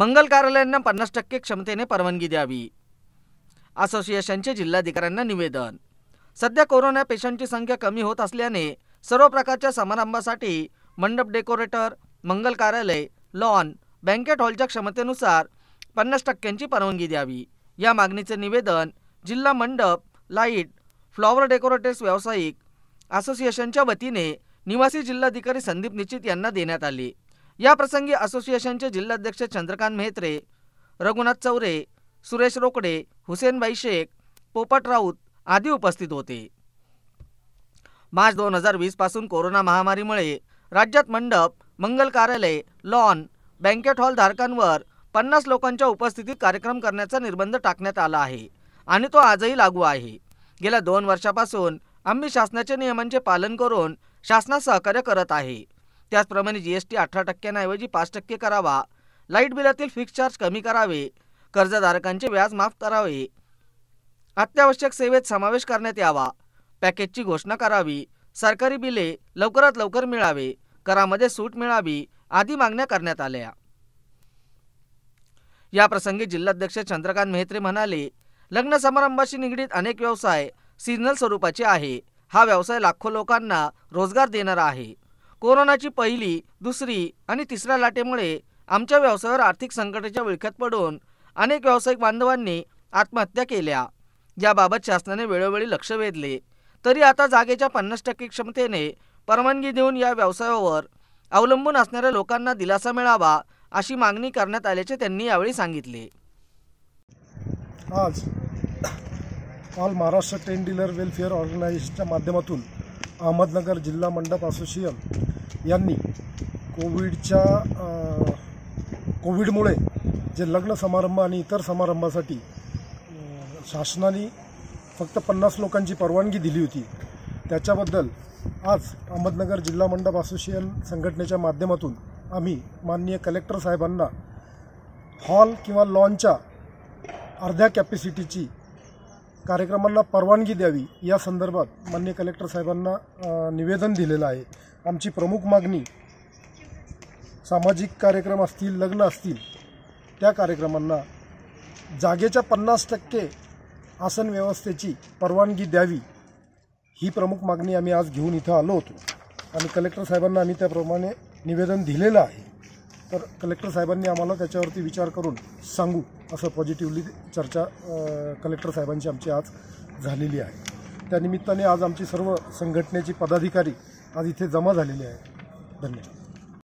मंगल कार्यालयांना पन्नास टक्के क्षमतेने परवानगी द्यावी असोसिएशनचे जिल्हाधिकाऱ्यांना निवेदन सध्या कोरोना पेशंटची संख्या कमी होत असल्याने सर्व प्रकारच्या समारंभासाठी मंडप डेकोरेटर मंगल कार्यालय लॉन बँकेट हॉलच्या क्षमतेनुसार पन्नास टक्क्यांची परवानगी द्यावी या मागणीचे निवेदन जिल्हा मंडप लाईट फ्लॉवर डेकोरेटर्स व्यावसायिक असोसिएशनच्या वतीने निवासी जिल्हाधिकारी संदीप निश्चित यांना देण्यात आले या प्रसंगी असोसिएशनचे जिल्हाध्यक्ष चंद्रकांत मेहत्रे रघुनाथ चौरे सुरेश रोकडे हुसेनबाई शेख पोपट राऊत आदी उपस्थित होते मार्च दोन हजार वीसपासून कोरोना महामारीमुळे राज्यात मंडप मंगल कार्यालय लॉन बँकेट हॉल धारकांवर पन्नास लोकांच्या उपस्थितीत कार्यक्रम करण्याचा निर्बंध टाकण्यात आला आहे आणि तो आजही लागू आहे गेल्या दोन वर्षापासून आम्ही शासनाच्या नियमांचे पालन करून शासनास सहकार्य करत आहे त्याचप्रमाणे जीएसटी अठरा टक्क्यांऐवजी पाच टक्के करावा लाईट बिलातील फिक्स चार्ज कमी करावे कर्जधारकांचे व्याज माफ करावे अत्यावश्यक सेवेत समावेश करण्यात यावा पॅकेजची घोषणा करावी सरकारी बिले लवकरात लवकर मिळावे करामध्ये सूट मिळावी आदी मागण्या करण्यात आल्या याप्रसंगी जिल्हाध्यक्ष चंद्रकांत मेहत्रे म्हणाले लग्न समारंभाशी निगडीत अनेक व्यवसाय सीजनल स्वरूपाचे आहे हा व्यवसाय लाखो लोकांना रोजगार देणारा आहे कोरोनाची पहिली दुसरी आणि तिसऱ्या लाटेमुळे आमच्या व्यवसायावर आर्थिक संकटाच्या विळख्यात पडून अनेक व्यावसायिक बांधवांनी आत्महत्या केल्या याबाबत शासनाने वेळोवेळी लक्ष वेधले तरी आता जागेच्या पन्नास टक्के क्षमतेने परवानगी देऊन या व्यवसायावर अवलंबून असणाऱ्या लोकांना दिलासा मिळावा अशी मागणी करण्यात आल्याचे त्यांनी यावेळी सांगितले आज all Maharashtra tent dealer welfare ऑर्गनायझेशनच्या माध्यमातून अहमदनगर जिल्हा मंडप असोसिएशन यांनी कोविडच्या कोविडमुळे जे लग्न समारंभ आणि इतर समारंभासाठी शासनाने फक्त पन्नास लोकांची परवानगी दिली होती त्याच्याबद्दल आज अहमदनगर जिल्हा मंडप असोसिएशन संघटनेच्या माध्यमातून आम्ही माननीय कलेक्टर साहेबांना हॉल किंवा लॉनच्या अर्ध्या कॅपॅसिटीची कार्यक्रमांना परवानगी द्यावी या संदर्भात माननीय कलेक्टर साहेबांना निवेदन दिलेलं आहे आमची प्रमुख मागणी सामाजिक कार्यक्रम असतील लग्न असतील त्या कार्यक्रमांना जागेच्या पन्नास टक्के आसन व्यवस्थेची परवानगी द्यावी ही प्रमुख मागणी आम्ही आज घेऊन इथं आलो होतो आणि कलेक्टर साहेबांना आम्ही त्याप्रमाणे निवेदन दिलेलं आहे तर कलेक्टर साहेबांनी आम्हाला त्याच्यावरती विचार करून सांगू असं पॉझिटिव्हली चर्चा कलेक्टर साहेबांची आमची आज झालेली आहे त्यानिमित्ताने आज आमची सर्व संघटनेची पदाधिकारी आज इथे जमा झालेली आहे धन्यवाद